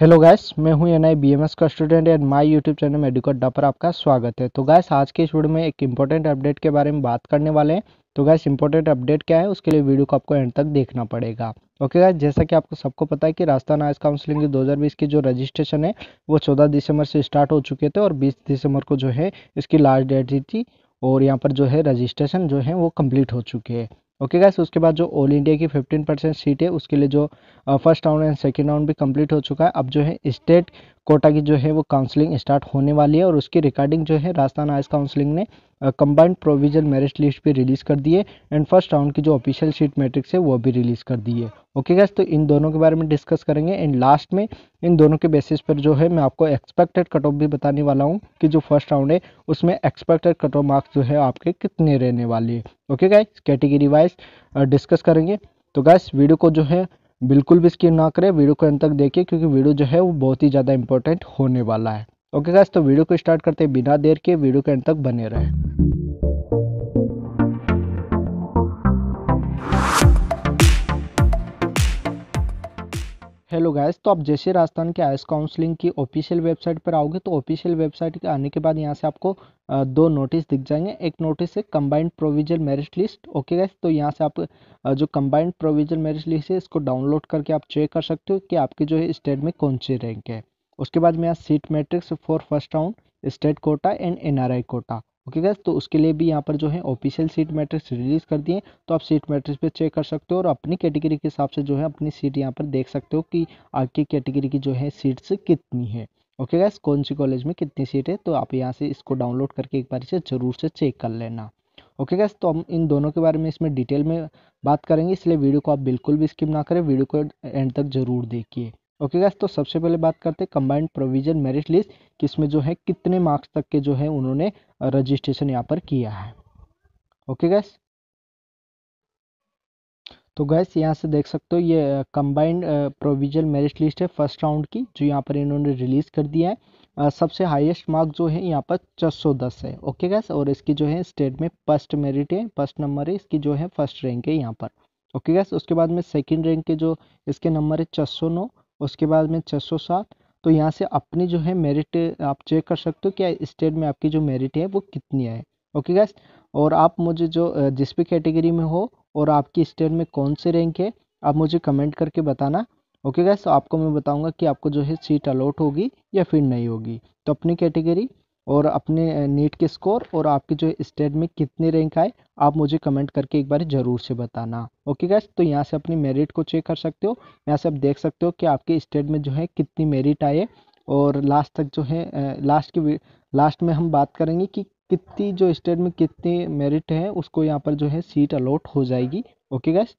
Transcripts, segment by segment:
hello guys मैं हूं N I B M S का student and my YouTube channel medical डा पर आपका स्वागत है तो गैस आज के इस वीडियो में एक इंपॉर्टेंट अपडेट के बारे में बात करने वाले हैं तो गैस इंपॉर्टेंट अपडेट क्या है उसके लिए वीडियो को आपको एंड तक देखना पड़ेगा ओके गैस जैसा कि आपको सबको पता है कि राजस्थान आयस काउंसिलिंग की दो की जो रजिस्ट्रेशन है वो चौदह दिसंबर से स्टार्ट हो चुके थे और बीस दिसंबर को जो है इसकी लास्ट डेट थी और यहाँ पर जो है रजिस्ट्रेशन जो है वो कम्प्लीट हो चुकी है ओके गैस उसके बाद जो ऑल इंडिया की 15 परसेंट सीट है उसके लिए जो first round and second round भी कंप्लीट हो चुका है अब जो है स्टेट कोटा की जो है वो काउंसलिंग स्टार्ट होने वाली है और उसकी रिकॉर्डिंग जो है राजस्थान आयस काउंसलिंग ने कंबाइंड प्रोविजन मेरिट लिस्ट भी रिलीज़ कर दिए एंड फर्स्ट राउंड की जो ऑफिशियल सीट मैट्रिक्स है वो भी रिलीज़ कर दिए ओके गैस तो इन दोनों के बारे में डिस्कस करेंगे एंड लास्ट में इन दोनों के बेसिस पर जो है मैं आपको एक्सपेक्टेड कट ऑफ भी बताने वाला हूँ कि जो फर्स्ट राउंड है उसमें एक्सपेक्टेड कट ऑफ मार्क्स जो है आपके कितने रहने वाले हैं okay guys category wise discuss करेंगे तो गैस वीडियो को जो है बिल्कुल भी स्किप ना करें वीडियो को अंत तक देखिए क्योंकि वीडियो जो है वो बहुत ही ज़्यादा इंपॉर्टेंट होने वाला है ओके गाइस तो वीडियो को स्टार्ट करते हैं बिना देर के वीडियो के एंड तक बने रहे हेलो गाइस तो आप जैसे राजस्थान के आयुष काउंसलिंग की ऑफिशियल वेबसाइट पर आओगे तो ऑफिशियल वेबसाइट के आने के बाद यहाँ से आपको दो नोटिस दिख जाएंगे एक नोटिस है combined provision merit list okay guys तो यहाँ से आप जो कंबाइंड प्रोविजन मेरिट लिस्ट है इसको डाउनलोड करके आप चेक कर सकते हो कि आपके जो है स्टेट में कौन से रैंक है उसके बाद में यहाँ seat matrix for first round state quota and NRI quota okay guys तो उसके लिए भी यहाँ पर जो है ऑफिशियल सीट मैट्रिक्स रिलीज कर दिए तो आप सीट मैट्रिक्स पे चेक कर सकते हो और अपनी कैटेगरी के हिसाब से जो है अपनी सीट यहाँ पर देख सकते हो कि आपकी कैटेगरी की जो है सीट्स कितनी है ओके गैस कौन सी कॉलेज में कितनी सीट है तो आप यहाँ से इसको डाउनलोड करके एक बार इसे ज़रूर से चेक कर लेना ओके गैस तो हम इन दोनों के बारे में इसमें डिटेल में बात करेंगे इसलिए वीडियो को आप बिल्कुल भी स्किप ना करें वीडियो को एंड तक जरूर देखिए ओके गैस तो सबसे पहले बात करते हैं कंबाइंड प्रोविजन मेरिट लिस्ट कि इसमें जो है कितने मार्क्स तक के जो है उन्होंने रजिस्ट्रेशन यहाँ पर किया है ओके गैस तो गैस यहाँ से देख सकते हो ये कंबाइंड प्रोविजन मेरिट लिस्ट है फर्स्ट राउंड की जो यहाँ पर इन्होंने रिलीज़ कर दिया है सबसे हाईएस्ट मार्क जो है यहाँ पर छः सौ दस है ओके गैस और इसकी जो है स्टेट में फर्स्ट मेरिट है फर्स्ट नंबर है इसकी जो है फर्स्ट रैंक है यहाँ पर ओके गैस उसके बाद में सेकेंड रैंक के जो इसके नंबर है छः सौ नौ उसके बाद में छः सौ सात तो यहाँ से अपनी जो है मेरिट आप चेक कर सकते हो कि स्टेट में आपकी जो मेरिट है वो कितनी है ओके गैस और आप मुझे जो जिस भी कैटेगरी में हो और आपकी स्टेट में कौन से रैंक है आप मुझे कमेंट करके बताना ओके गैस तो आपको मैं बताऊंगा कि आपको जो है सीट अलॉट होगी या फिर नहीं होगी तो अपनी कैटेगरी और अपने नीट के स्कोर और आपके जो स्टेट में कितने रैंक आए आप मुझे कमेंट करके एक बार ज़रूर से बताना ओके गैस तो यहाँ से अपनी मेरिट को चेक कर सकते हो यहाँ से आप देख सकते हो कि आपके स्टेट में जो है कितनी मेरिट आए और लास्ट तक जो है लास्ट की लास्ट में हम बात करेंगे कि कितनी जो स्टेट में कितनी मेरिट है उसको यहाँ पर जो है सीट अलॉट हो जाएगी ओके गैस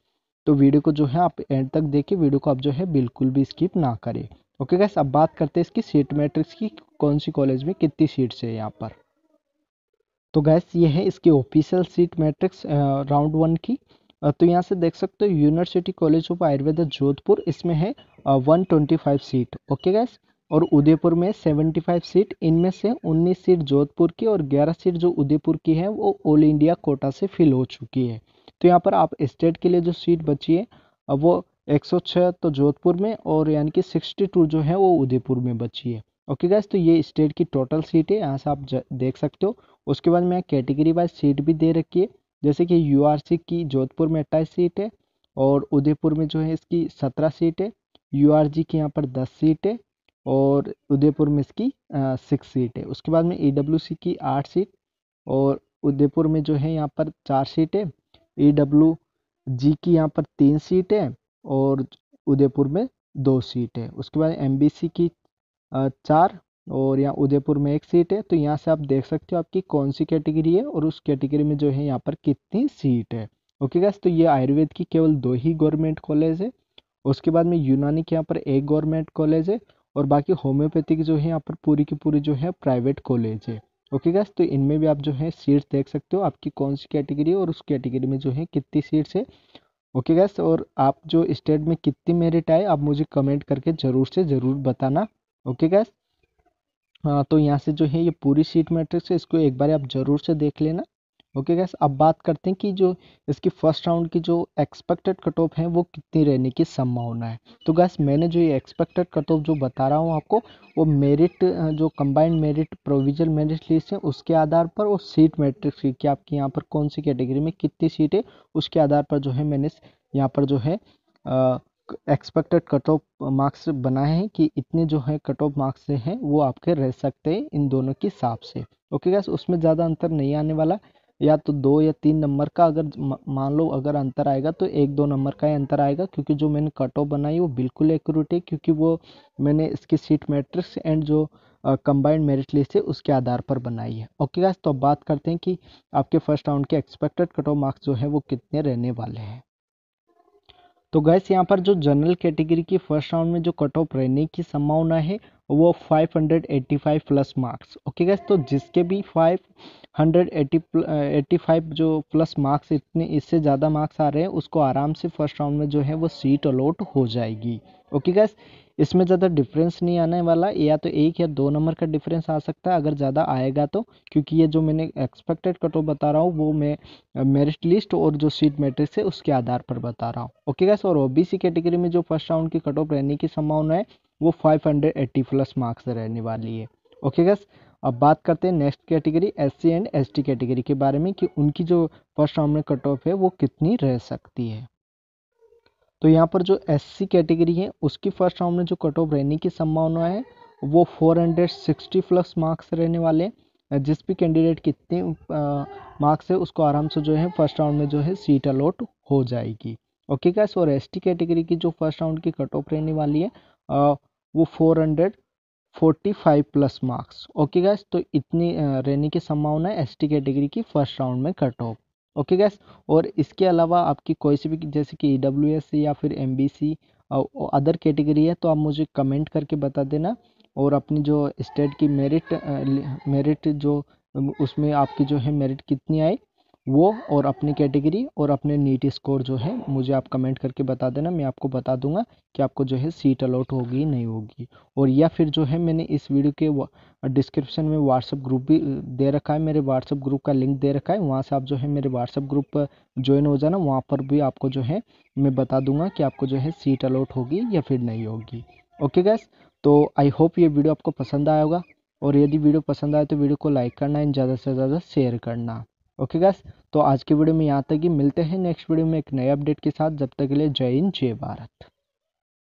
तो वीडियो को जो है आप एंड तक देखिए वीडियो को आप जो है बिल्कुल भी स्किप ना करें ओके गैस अब बात करते हैं इसकी सीट मैट्रिक्स की कौन सी कॉलेज में कितनी सीट्स है यहाँ पर तो गैस ये है इसकी official seat matrix round one की तो यहाँ से देख सकते हो university college of Ayurveda Jodhpur इसमें है one twenty five seat okay guys और उदयपुर में सेवेंटी फाइव सीट इनमें से उन्नीस सीट जोधपुर की और ग्यारह सीट जो उदयपुर की है वो ऑल इंडिया कोटा से फिल हो चुकी है तो यहाँ पर आप स्टेट के लिए जो सीट बची है वो 106 तो जोधपुर में और यानी कि 62 जो है वो उदयपुर में बची है ओके गैस तो ये स्टेट की टोटल सीट है यहाँ से आप देख सकते हो उसके बाद में कैटेगरी वाइज सीट भी दे रखी है जैसे कि यूआरसी की जोधपुर में अट्ठाईस सीट है और उदयपुर में जो है इसकी सत्रह सीट है यूआरजी की यहाँ पर दस सीट है और उदयपुर में इसकी सिक्स सीट है उसके बाद में सी e की आठ सीट और उदयपुर में जो है यहाँ पर चार सीट है जी e की यहाँ पर तीन सीट है और उदयपुर में दो सीट है उसके बाद सी की चार और यहाँ उदयपुर में एक सीट है तो यहाँ से आप देख सकते हो आपकी कौन सी कैटेगरी है और उस कैटेगरी में जो है यहाँ पर कितनी सीट है ओके गैस तो ये आयुर्वेद की केवल दो ही गवर्नमेंट कॉलेज है उसके बाद में यूनानी के यहाँ पर एक गवर्नमेंट कॉलेज है और बाकी होम्योपैथी की जो है यहाँ पर पूरी की पूरी जो है प्राइवेट कॉलेज है ओके गैस तो इनमें भी आप जो है सीट्स देख सकते हो आपकी कौन सी कैटेगरी है और उस कैटेगरी में जो है कितनी सीट्स है ओके गैस और आप जो स्टेट में कितनी मेरिट आए आप मुझे कमेंट करके ज़रूर से ज़रूर बताना ओके गैस हाँ तो यहाँ से जो है ये पूरी शीट मैट्रिक्स है इसको एक बार आप जरूर से देख लेना ओके गैस अब बात करते हैं कि जो इसकी फर्स्ट राउंड की जो एक्सपेक्टेड कट ऑफ है वो कितनी रहने की संभावना है तो गैस मैंने जो ये एक्सपेक्टेड कट ऑफ जो बता रहा हूँ आपको वो मेरिट जो combined merit provision merit list है उसके आधार पर और सीट मैट्रिक्स की आपकी यहाँ पर कौन सी कैटेगरी में कितनी सीट है उसके आधार पर जो है मैंने यहाँ पर जो है आ, एक्सपेक्टेड कट ऑफ मार्क्स बनाए हैं कि इतने जो है कट ऑफ मार्क्स हैं वो आपके रह सकते हैं इन दोनों के हिसाब से ओके गैस उसमें ज़्यादा अंतर नहीं आने वाला या तो दो या तीन नंबर का अगर मान लो अगर अंतर आएगा तो एक दो नंबर का ही अंतर आएगा क्योंकि जो मैंने कट ऑफ बनाई वो बिल्कुल एक्यूरेट है क्योंकि वो मैंने इसकी सीट मैट्रिक्स एंड जो कंबाइंड मेरिट लिस्ट है उसके आधार पर बनाई है ओके गैस तो अब बात करते हैं कि आपके फर्स्ट राउंड के एक्सपेक्टेड कट ऑफ मार्क्स जो है वो कितने रहने वाले हैं तो गैस यहाँ पर जो जनरल कैटेगरी की फर्स्ट राउंड में जो कट ऑफ रहने की संभावना है वो 585 प्लस मार्क्स ओके गैस तो जिसके भी 585 जो प्लस मार्क्स इतने इससे ज़्यादा मार्क्स आ रहे हैं उसको आराम से फर्स्ट राउंड में जो है वो सीट अलॉट हो जाएगी ओके गैस इसमें ज़्यादा डिफरेंस नहीं आने वाला या तो एक या दो नंबर का डिफरेंस आ सकता है अगर ज़्यादा आएगा तो क्योंकि ये जो मैंने एक्सपेक्टेड कट ऑफ बता रहा हूँ वो मैं मेरिट लिस्ट और जो सीट मैट्रिक्स है उसके आधार पर बता रहा हूँ ओके गैस और ओबीसी कैटेगरी में जो फर्स्ट राउंड की कट ऑफ रहने की संभावना है वो 580 प्लस मार्क्स रहने वाली है ओके गैस अब बात करते हैं next category S and S category के बारे में कि उनकी जो फर्स्ट राउंड में कट ऑफ है वो कितनी रह सकती है तो यहाँ पर जो एस कैटेगरी है उसकी फर्स्ट राउंड में जो कट ऑफ रहने की संभावना है वो 460 प्लस मार्क्स रहने वाले हैं जिस भी कैंडिडेट कितने मार्क्स है उसको आराम से जो है फर्स्ट राउंड में जो है सीट अलॉट हो जाएगी ओके गैस और एस कैटेगरी की जो फर्स्ट राउंड की कट ऑफ रहने वाली है वो four hundred forty five plus marks okay guys तो इतनी रहने की संभावना है एसटी कैटेगरी की फर्स्ट राउंड में कट ऑफ ओके गैस और इसके अलावा आपकी कोई सी भी जैसे कि ई e या फिर एम अदर कैटेगरी है तो आप मुझे कमेंट करके बता देना और अपनी जो स्टेट की मेरिट मेरिट जो उसमें आपकी जो है मेरिट कितनी आई वो और अपनी कैटेगरी और अपने नीट स्कोर जो है मुझे आप कमेंट करके बता देना मैं आपको बता दूंगा कि आपको जो है सीट अलाउट होगी नहीं होगी और या फिर जो है मैंने इस वीडियो के डिस्क्रिप्शन में व्हाट्सअप ग्रुप भी दे रखा है मेरे व्हाट्सअप ग्रुप का लिंक दे रखा है वहाँ से आप जो है मेरे व्हाट्सअप ग्रुप पर ज्वाइन हो जाना वहाँ पर भी आपको जो है मैं बता दूंगा कि आपको जो है सीट अलॉट होगी या फिर नहीं होगी ओके गैस तो आई होप ये वीडियो आपको पसंद आया होगा और यदि वीडियो पसंद आए तो वीडियो को लाइक करना एंड ज़्यादा से ज़्यादा शेयर करना ओके गैस तो आज की वीडियो में यहाँ तक ही मिलते हैं नेक्स्ट वीडियो में एक नए अपडेट के साथ जब तक के लिए जय हिंद जय भारत